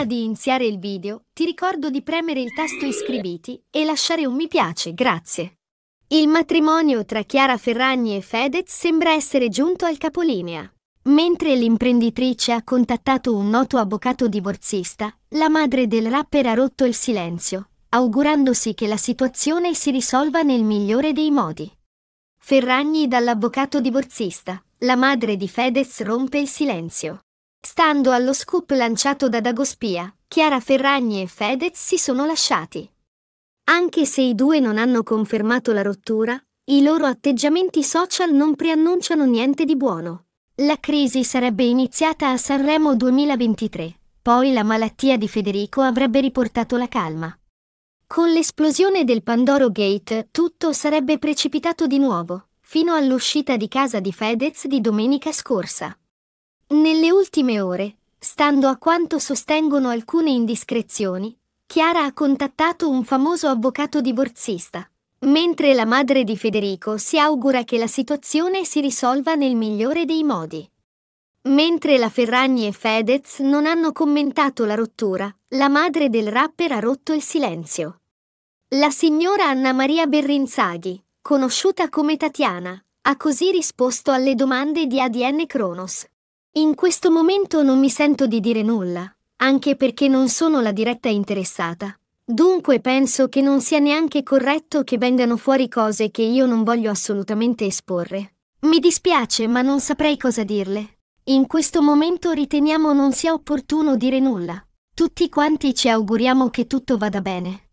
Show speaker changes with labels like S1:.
S1: Prima di iniziare il video, ti ricordo di premere il tasto iscriviti e lasciare un mi piace, grazie. Il matrimonio tra Chiara Ferragni e Fedez sembra essere giunto al capolinea. Mentre l'imprenditrice ha contattato un noto avvocato divorzista, la madre del rapper ha rotto il silenzio, augurandosi che la situazione si risolva nel migliore dei modi. Ferragni dall'avvocato divorzista, la madre di Fedez rompe il silenzio. Stando allo scoop lanciato da Dagospia, Chiara Ferragni e Fedez si sono lasciati. Anche se i due non hanno confermato la rottura, i loro atteggiamenti social non preannunciano niente di buono. La crisi sarebbe iniziata a Sanremo 2023, poi la malattia di Federico avrebbe riportato la calma. Con l'esplosione del Pandoro Gate tutto sarebbe precipitato di nuovo, fino all'uscita di casa di Fedez di domenica scorsa. Nel ultime ore, stando a quanto sostengono alcune indiscrezioni, Chiara ha contattato un famoso avvocato divorzista, mentre la madre di Federico si augura che la situazione si risolva nel migliore dei modi. Mentre la Ferragni e Fedez non hanno commentato la rottura, la madre del rapper ha rotto il silenzio. La signora Anna Maria Berrinzaghi, conosciuta come Tatiana, ha così risposto alle domande di ADN Kronos, in questo momento non mi sento di dire nulla, anche perché non sono la diretta interessata. Dunque penso che non sia neanche corretto che vengano fuori cose che io non voglio assolutamente esporre. Mi dispiace, ma non saprei cosa dirle. In questo momento riteniamo non sia opportuno dire nulla. Tutti quanti ci auguriamo che tutto vada bene.